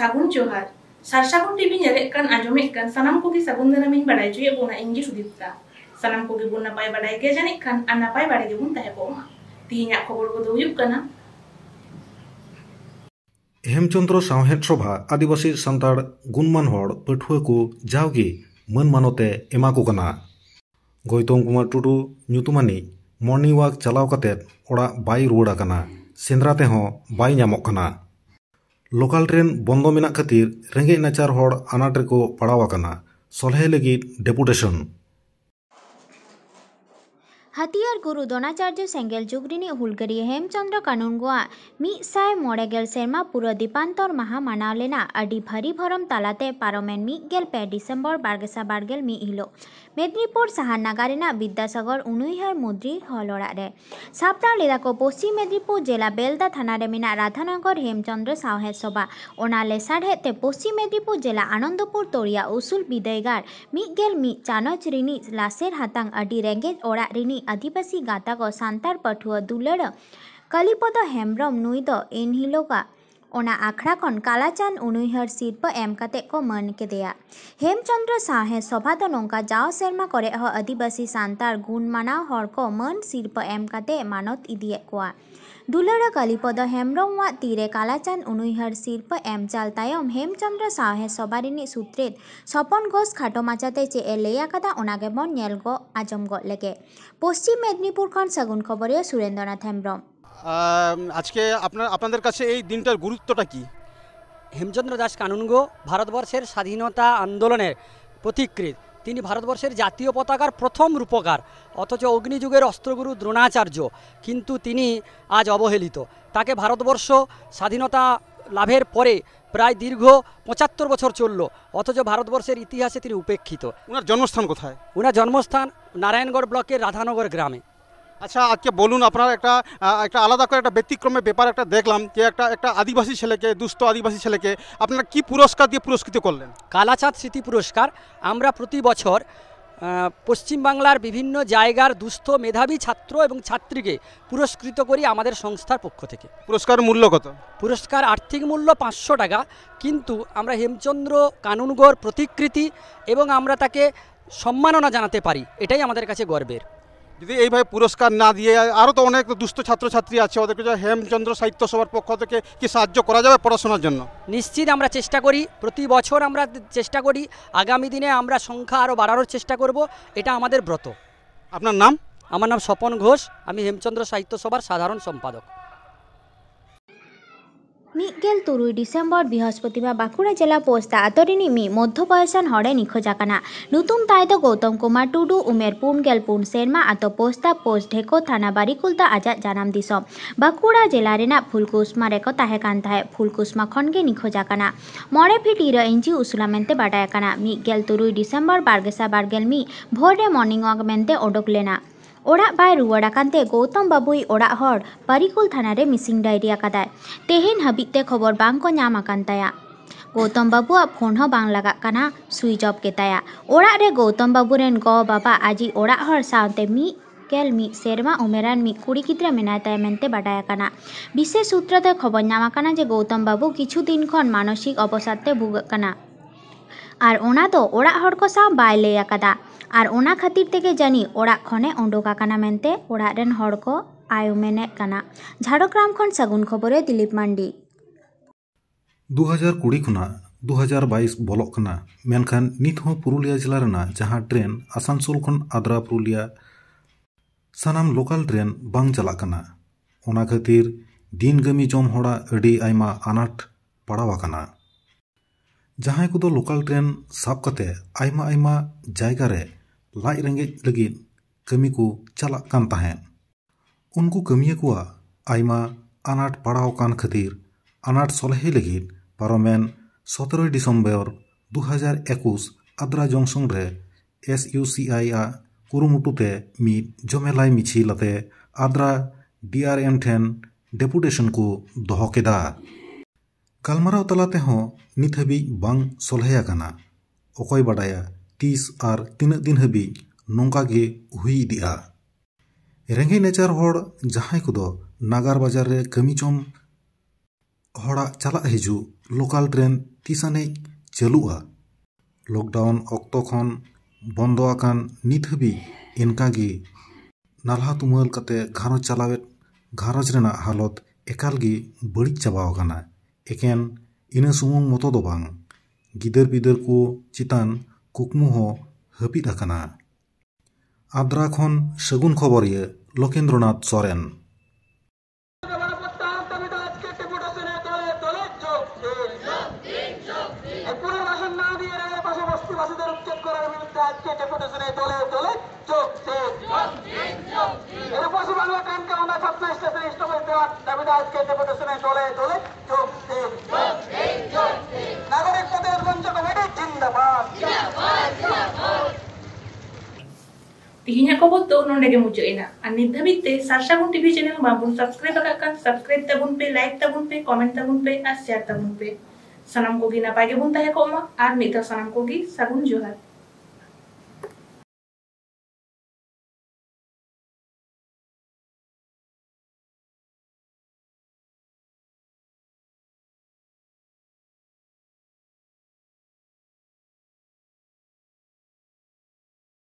सगुन जोहार सार सारसागुन टीवी नेलेकन आजमेकन सामान को सगुन सागुन दनमिन बड़ाई जुए बोना इंगे सुदीप्ता सामान को की नपाय बड़ाई गया जाने कन आ नपाय बड़े के बोन तहे कोमा तीना खबर को हेमचंद्र साहेद सभा आदिवासी संताड़ गुणमान हड़ को जावगे मन मानते एमा को गौतम कुमार टुडु नुतुमानी मॉर्निंग वाक चलाव कते ओड़ा बाई रुड़ा लोकल ट्रेन बंद मे खेज नाचार अनाट रेक पड़ाव सलहे लगे डेपुटेशन हतियार गुरु दोनाचार्य सेंगेल जुगरिनी हुलगरी हेमचंद्र कानून मिसाय मोड़ेगेल सेमा पूरा दीपान्तर माह मना लेना भारी भरम तलाते पारमेन मिगेल पे डिसेम्बर बारगेसा बारगेल मी हिलो मेदनीपुर सहार नगर विद्यासागर उनुहर मुद्री हलोड़े सप्ताह लेदा को पश्चिम मेदनीपुर जिला बेलदा थाना मिना राधानगर हेमचंद्र साहे सभा ओना ते पश्चिम मेदनीपुर जिला आनंदपुर तरिया उसूल बिदेगार मिगेल मी चानी रिनी लासेर हतांग अडी रेंगेज আদিবাসী গাতা ক সান্তাড় পাঠুয়া দুলারা কালীপদ হেমব্রম নৈদ এনহিলোকা ᱚᱱᱟ ᱟᱠᱷᱲᱟ ᱠᱷᱚᱱ ᱠᱟᱞᱟᱪᱟᱸᱫᱽ ᱩᱱᱩᱭᱦᱟᱹᱨ ᱥᱤᱨᱯᱟᱹ ᱮᱢ ᱠᱟᱛᱮᱫ ᱠᱚ ᱢᱟᱹᱱ ᱠᱮᱫᱮᱭᱟ ᱦᱮᱢᱪᱚᱱᱫᱨᱚ ᱥᱟᱶᱦᱮᱫ ᱥᱚᱵᱷᱟ ᱫᱚ ᱱᱚᱝᱠᱟ ᱡᱟᱣ ᱥᱮᱨᱢᱟ ᱠᱚᱨᱮ ᱦᱚᱸ ᱟᱹᱫᱤᱵᱟᱹᱥᱤ ᱥᱟᱱᱛᱟᱲ ᱜᱩᱱ ᱢᱟᱱᱟᱣ ᱦᱚᱲ ᱠᱚ ᱢᱟᱹᱱ ᱥᱤᱨᱯᱟᱹ ᱮᱢ ᱠᱟᱛᱮᱫ ᱢᱟᱱᱚᱛ ᱤᱫᱤᱭᱮᱫ ᱠᱚᱣᱟ ᱫᱩᱞᱟᱹᱲᱟ ᱠᱟᱞᱤᱯᱚᱫᱚ ᱦᱮᱢᱵᱨᱚᱢᱟᱜ ᱛᱤᱨᱮ ᱠᱟᱞᱟᱪᱟᱸᱫᱽ ᱩᱱᱩᱭᱦᱟᱹᱨ ᱥᱤᱨᱯᱟᱹ ᱮᱢ ᱪᱟᱞ ᱛᱟᱭᱚᱢ ᱦᱮᱢᱪᱚᱱᱫᱨᱚ ᱥᱟᱶᱦᱮᱫ ᱥᱚᱵᱷᱟ ᱨᱤᱱᱤᱡ ᱥᱩᱛᱨᱮᱛ ᱥᱚᱯᱚᱱ ᱜᱷᱳᱥ ᱠᱷᱟᱴᱚ ᱢᱟᱪᱷᱟᱛᱮ ᱪᱮᱫ ᱮ ᱞᱟᱹᱭ ᱟᱠᱟᱫᱟ ᱚᱱᱟ ᱜᱮᱵᱚᱱ ᱧᱮᱞ ᱜᱚ ᱟᱸᱡᱚᱢ ᱜᱚᱫ ᱞᱮᱜᱮ ᱯᱚᱥᱪᱤᱢ ᱢᱮᱫᱽᱱᱤᱯᱩᱨ ᱠᱷᱚᱱ ᱥᱟᱹᱜᱩᱱ ᱠᱷᱚᱵᱚᱨᱤᱭᱟᱹ ᱥᱩᱨᱮᱱᱫᱨᱚᱱᱟᱛᱷ ᱦᱮᱢᱵᱨᱚᱢ আজকে আপনার আপনাদের কাছে এই দিনটার গুরুত্বটা কি হেমচন্দ্র দাস কানুনগো ভারতবর্ষের স্বাধীনতা আন্দোলনের পথিকৃত তিনি ভারতবর্ষের জাতীয় পতাকার প্রথম রূপকার অথচ অগ্নিযুগের অস্ত্রগুরু দ্রোণাচার্য কিন্তু তিনি আজ অবহেলিত তাকে ভারতবর্ষ স্বাধীনতা লাভের পরে প্রায় দীর্ঘ পঁচাত্তর বছর চলল অথচ ভারতবর্ষের ইতিহাসে তিনি উপেক্ষিত ওনার জন্মস্থান কোথায় ওনার জন্মস্থান নারায়ণগড় ব্লকের রাধানগর গ্রামে আচ্ছা আজকে বলুন আপনার একটা একটা আলাদা করে একটা ব্যতিক্রমের ব্যাপার একটা দেখলাম যে একটা একটা আদিবাসী ছেলেকে দুস্থ আদিবাসী ছেলেকে আপনারা কি পুরস্কার দিয়ে পুরস্কৃত করলেন কালাচাঁদ স্মৃতি পুরস্কার আমরা প্রতি বছর পশ্চিমবাংলার বিভিন্ন জায়গার দুস্থ মেধাবী ছাত্র এবং ছাত্রীকে পুরস্কৃত করি আমাদের সংস্থার পক্ষ থেকে পুরস্কার মূল্য কত পুরস্কার আর্থিক মূল্য পাঁচশো টাকা কিন্তু আমরা হেমচন্দ্র কানুনগর প্রতিকৃতি এবং আমরা তাকে সম্মাননা জানাতে পারি এটাই আমাদের কাছে গর্বের যদি এইভাবে পুরস্কার না দিয়ে আরও তো অনেক দুস্থ ছাত্রছাত্রী আছে ওদেরকে যে হেমচন্দ্র সাহিত্য সভার পক্ষ থেকে কি সাহায্য করা যাবে পড়াশোনার জন্য নিশ্চিত আমরা চেষ্টা করি প্রতি বছর আমরা চেষ্টা করি আগামী দিনে আমরা সংখ্যা আরও বাড়ানোর চেষ্টা করব এটা আমাদের ব্রত আপনার নাম আমার নাম স্বপন ঘোষ আমি হেমচন্দ্র সাহিত্য সভার সাধারণ সম্পাদক ᱢᱤᱫᱜᱮᱞ ᱛᱩᱨᱩᱭ ᱰᱤᱥᱮᱢᱵᱚᱨ ᱵᱨᱤᱦᱚᱥᱯᱚᱛᱤᱵᱟᱨ ᱵᱟᱸᱠᱩᱲᱟ ᱡᱮᱞᱟ ᱯᱳᱥᱛᱟ ᱟᱛᱳ ᱨᱤᱱᱤᱡ ᱢᱤᱫ ᱢᱚᱫᱽᱫᱷᱚ ᱵᱚᱭᱚᱥᱟᱱ ᱦᱚᱲᱮ ᱱᱤᱠᱷᱳᱡ ᱟᱠᱟᱱᱟ ᱧᱩᱛᱩᱢ ᱛᱟᱭ ᱫᱚ ᱜᱳᱛᱚᱢ ᱠᱩᱢᱟᱨ ᱴᱩᱰᱩ ᱩᱢᱮᱨ ᱯᱩᱱᱜᱮᱞ ᱯᱩᱱ ᱥᱮᱨᱢᱟ ᱟᱛᱳ ᱯᱳᱥᱛᱟ ᱯᱳᱥ ᱰᱷᱮᱠᱚ ᱛᱷᱟᱱᱟ ᱵᱟᱨᱤᱠᱩᱞᱫᱟ ᱟᱡᱟᱜ ᱡᱟᱱᱟᱢ ᱫᱤᱥᱚᱢ ᱵᱟᱸᱠᱩᱲᱟ ᱡᱮᱞᱟ ᱨᱮᱱᱟᱜ ᱯᱷᱩᱞᱠᱩᱥᱢᱟ ᱨᱮᱠᱚ ᱛᱟᱦᱮᱸ ᱠᱟᱱ ᱛᱟᱦᱮᱸᱫ ᱯᱷᱩᱞᱠᱩᱥᱢᱟ ᱠᱷᱚᱱ ᱜᱮ ᱱᱤᱠᱷᱳᱡ ᱟᱠᱟᱱᱟ ᱢᱚᱬᱮ ᱯᱷᱤᱴ ᱤᱨᱟᱹ ᱤᱧᱡᱤ ᱩᱥᱩᱞᱟ ᱢᱮᱱᱛᱮ ᱵᱟᱰᱟᱭ ᱟᱠᱟᱱᱟ ᱢᱤᱫᱜᱮᱞ ᱛᱩᱨᱩᱭ ᱰᱤᱥᱮᱢᱵᱚᱨ ᱵᱟᱨᱜᱮᱥᱟ ᱵᱟᱨᱜᱮᱞ ᱢᱤᱫ ᱵᱷᱳᱨ ᱨᱮ ᱢᱚᱨᱱᱤᱝ ᱚᱣᱟᱠ ᱢᱮᱱᱛᱮ ᱚᱰᱚᱠ ᱞᱮᱱᱟ ᱚᱲᱟᱜ ᱵᱟᱭ ᱨᱩᱣᱟᱹᱲ ᱟᱠᱟᱱ ᱛᱮ ᱜᱳᱛᱚᱢ ᱵᱟᱹᱵᱩᱭ ᱚᱲᱟᱜ ᱦᱚᱲ ᱯᱟᱨᱤᱠᱩᱞ ᱛᱷᱟᱱᱟᱨᱮ ᱢᱤᱥᱤᱝ ᱰᱟᱭᱨᱤ ᱟᱠᱟᱫᱟᱭ ᱛᱮᱦᱮᱧ ᱦᱟᱹᱵᱤᱡ ᱛᱮ ᱠᱷᱚᱵᱚᱨ ᱵᱟᱝ ᱠᱚ ᱧᱟᱢ ᱟᱠᱟᱱ ᱛᱟᱭᱟ ᱜᱳᱛᱚᱢ ᱵᱟᱹᱵᱩᱣᱟᱜ ᱯᱷᱳᱱ ᱦᱚᱸ ᱵᱟᱝ ᱞᱟᱜᱟᱜ ᱠᱟᱱᱟ ᱥᱩᱭᱤᱪ ᱚᱯ ᱜᱮᱛᱟᱭᱟ ᱚᱲᱟᱜ ᱨᱮ ᱜᱳᱛᱚᱢ ᱵᱟᱹᱵᱩ ᱨᱮᱱ ᱜᱚ ᱵᱟᱵᱟ ᱟᱡᱤᱡ ᱚᱲᱟᱜ ᱦᱚᱲ ᱥᱟᱶᱛᱮ ᱢᱤᱫ ᱜᱮᱞ ᱢᱤᱫ ᱥᱮᱨᱢᱟ ᱩᱢᱮᱨᱟᱱ ᱢᱤᱫ ᱠᱩᱲᱤ ᱜᱤᱫᱽᱨᱟᱹ ᱢᱮᱱᱟᱭ ᱛᱟᱭᱟ ᱢᱮᱱᱛᱮ ᱵᱟᱰᱟᱭ ᱟᱠᱟᱱᱟ ᱵᱤᱥᱮᱥ ᱥᱩᱛᱨᱚ ᱛᱮ ᱠᱷᱚᱵᱚᱨ ᱧᱟᱢ ᱟᱠᱟᱱᱟ ᱡᱮ ᱜᱳᱛᱚᱢ ᱵᱟᱹᱵᱩ ᱠᱤᱪᱷᱩ ᱫᱤᱱ ᱠᱷᱚᱱ ᱢᱟᱱᱚᱥᱤᱠ ᱚᱵᱚᱥᱟᱫ ᱛᱮ ᱵᱷᱩᱜᱟᱹᱜ ᱠᱟᱱᱟ ᱟᱨ ᱚᱱᱟ ᱫᱚ ᱚᱲᱟᱜ ᱦᱚᱲ ᱠᱚ ᱥᱟᱶ ᱵᱟᱭ ᱞᱟᱹᱭ ᱟᱠᱟᱫᱟ ᱟᱨ ᱚᱱᱟ ᱠᱷᱟᱹᱛᱤᱨ ᱛᱮᱜᱮ ᱡᱟᱹᱱᱤᱡ ᱚᱲᱟᱜ ᱠᱷᱚᱱᱮ ᱚᱰᱚᱠ ᱟᱠᱟᱱᱟ ᱢᱮᱱᱛᱮ ᱚᱲᱟᱜ ᱨᱮᱱ ᱦᱚᱲ ᱠᱚ ᱟᱭ ᱩᱢᱟᱹᱱᱮᱫ ᱠᱟᱱᱟ ᱡᱷᱟᱲᱜᱨᱟᱢ ᱠᱷᱚᱱ ᱥᱟᱹᱜᱩᱱ ᱠᱷᱚᱵᱚᱨᱮ ᱫᱤᱞᱤᱯ ᱢᱟᱱᱰᱤ ᱫᱩ ᱦᱟᱡᱟᱨ ᱠᱩᱲᱤ ᱠᱷᱚᱱᱟᱜ ᱫᱩ ᱦᱟᱡᱟᱨ ᱵᱟᱭᱤᱥ ᱵᱚᱞᱚᱜ ᱠᱟᱱᱟ ᱢᱮᱱᱠᱷᱟᱱ ᱱᱤᱛ ᱦᱚᱸ ᱯᱩᱨᱩᱞᱤᱭᱟᱹ ᱡᱮᱞᱟ ᱨᱮᱱᱟᱜ ᱡᱟᱦᱟᱸ ᱴᱨᱮᱱ ᱟᱥᱟᱱᱥᱳᱞ ᱠᱷᱚᱱ ᱟᱫᱽᱨᱟ ᱯᱩᱨᱩᱞᱤᱭᱟᱹ ᱥᱟᱱᱟᱢ ᱞᱳᱠᱟᱞ ᱴᱨᱮᱱ ᱵᱟᱝ ᱪᱟᱞᱟᱜ ᱠᱟᱱᱟ ᱚᱱᱟ ᱠᱷᱟᱹᱛᱤᱨ ᱫᱤᱱ ᱠᱟᱹᱢᱤ ᱡᱚᱢ ᱦᱚᱲᱟᱜ ᱟᱹᱰᱤ ᱟᱭᱢᱟ ᱟᱱᱟᱴ ᱯᱟᱲᱟᱣ ᱟᱠᱟᱱᱟ ᱡᱟᱦᱟᱸᱭ ᱠᱚᱫᱚ ᱞᱳᱠᱟᱞ ᱴᱨᱮᱱ ᱥᱟᱵ ᱠᱟᱛᱮ ᱟᱭᱢᱟ ᱟᱭᱢᱟ ᱡᱟᱭᱜᱟ ᱨᱮ ᱞᱟᱡ ᱨᱮᱸᱜᱮᱡ ᱞᱟᱹᱜᱤᱫ ᱠᱟᱹᱢᱤ ᱠᱚ ᱪᱟᱞᱟᱜ ᱠᱟᱱ ᱛᱟᱦᱮᱸᱫ ᱩᱱᱠᱩ ᱠᱟᱹᱢᱤᱭᱟᱹ ᱠᱚᱣᱟᱜ ᱟᱭᱢᱟ ᱟᱱᱟᱴ ᱯᱟᱲᱟᱣ ᱠᱟᱱ ᱠᱷᱟᱹᱛᱤᱨ ᱟᱱᱟᱴ ᱥᱚᱞᱦᱮ ᱞᱟᱹᱜᱤᱫ ᱯᱟᱨᱚᱢᱮᱱ ᱥᱚᱛᱮᱨᱳᱭ ᱰᱤᱥᱮᱢᱵᱚᱨ ᱫᱩ ᱦᱟᱡᱟᱨ ᱮᱠᱩᱥ ᱟᱫᱽᱨᱟ ᱡᱚᱝᱥᱚᱱ ᱨᱮ ᱮᱥ ᱤᱭᱩ ᱥᱤ ᱟᱭ ᱟᱜ ᱠᱩᱨᱩᱢᱩᱴᱩᱛᱮ ᱢᱤᱫ ᱡᱚᱢᱮᱞᱟᱭ ᱢᱤᱪᱷᱤᱞ ᱟᱛᱮ ᱟᱫᱽᱨᱟ ᱰᱤ ᱟᱨ ᱮᱢ ᱴᱷᱮᱱ ᱰᱮᱯᱩᱴᱮᱥᱚᱱ ᱠᱚ ᱫᱚᱦᱚ ᱠᱮᱫᱟ ᱜᱟᱞᱢᱟᱨᱟᱣ ᱛᱟᱞᱟ ᱛᱮᱦᱚᱸ ᱱᱤᱛ ᱦᱟᱹᱵᱤᱡ ᱵᱟᱝ ᱥᱚᱞᱦᱮ ᱟᱠᱟᱱᱟ ᱚᱠᱚᱭ ᱵᱟᱰᱟᱭᱟ ᱛᱤᱥ ᱟᱨ ᱛᱤᱱᱟᱹᱜ ᱫᱤᱱ ᱦᱟᱹᱵᱤᱡ ᱱᱚᱝᱠᱟ ᱜᱮ ᱦᱩᱭ ᱤᱫᱤᱜᱼᱟ ᱨᱮᱸᱜᱮᱡ ᱱᱟᱪᱟᱨ ᱦᱚᱲ ᱡᱟᱦᱟᱸᱭ ᱠᱚᱫᱚ ᱱᱟᱜᱟᱨ ᱵᱟᱡᱟᱨ ᱨᱮ ᱠᱟᱹᱢᱤ ᱡᱚᱢ ᱦᱚᱲᱟᱜ ᱪᱟᱞᱟᱜ ᱦᱤᱡᱩᱜ ᱞᱳᱠᱟᱞ ᱴᱨᱮᱱ ᱛᱤᱥ ᱟᱹᱱᱤᱡ ᱪᱟᱹᱞᱩᱜᱼᱟ ᱞᱚᱠᱰᱟᱣᱩᱱ ᱚᱠᱛᱚ ᱠᱷᱚᱱ ᱵᱚᱱᱫᱚ ᱟᱠᱟᱱ ᱱᱤᱛ ᱦᱟᱹᱵᱤᱡ ᱤᱱᱠᱟᱜᱮ ᱱᱟᱞᱦᱟ ᱛᱩᱢᱟᱹᱞ ᱠᱟᱛᱮ ᱜᱷᱟᱨᱚᱸᱡᱽ ᱪᱟᱞᱟᱣᱮᱫ ᱜᱷᱟᱨᱚᱸᱡᱽ ᱨᱮᱱᱟᱜ ᱦᱟᱞᱚᱛ ᱮᱠᱟᱞᱜᱮ ᱵᱟᱹᱲᱤᱡ ᱪᱟᱵᱟᱣ ᱟᱠᱟᱱᱟ ᱮᱠᱮᱱ ᱤᱱᱟᱹ ᱥᱩᱢᱩᱝ ᱢᱚᱛᱚ ᱫᱚ ᱵᱟᱝ ᱜᱤᱫᱟᱹᱨ ᱯᱤᱫᱟᱹᱨ ᱠᱚ ᱪᱮᱛᱟᱱ ᱠᱩᱠᱢᱩ ᱦᱚᱸ ᱦᱟᱹᱯᱤᱫ ᱟᱠᱟᱱᱟ ᱟᱫᱨᱟ ᱠᱷᱚᱱ ᱥᱟᱹᱜᱩᱱ ᱠᱷᱚᱵᱚᱨᱤᱭᱟᱹ ᱞᱚᱠᱮᱱᱫᱨᱚᱱᱟᱛᱷ ᱥᱚᱨᱮᱱ এর পাশে বাংলা কানকে আমরা ছাত্র স্টেশনে দেওয়ার দাবিতে আজকে ডেপুটেশনে দলে দলে Ihinya koboto non dage mucho ena. Anit sarsha Sarshagun TV channel ma bun subscribe kan subscribe tabun pe like tabun pe comment tabun pe আর share tabun pe. Sanam kogi na pagi bun tahe ma ar mita sanam kogi sagun johar.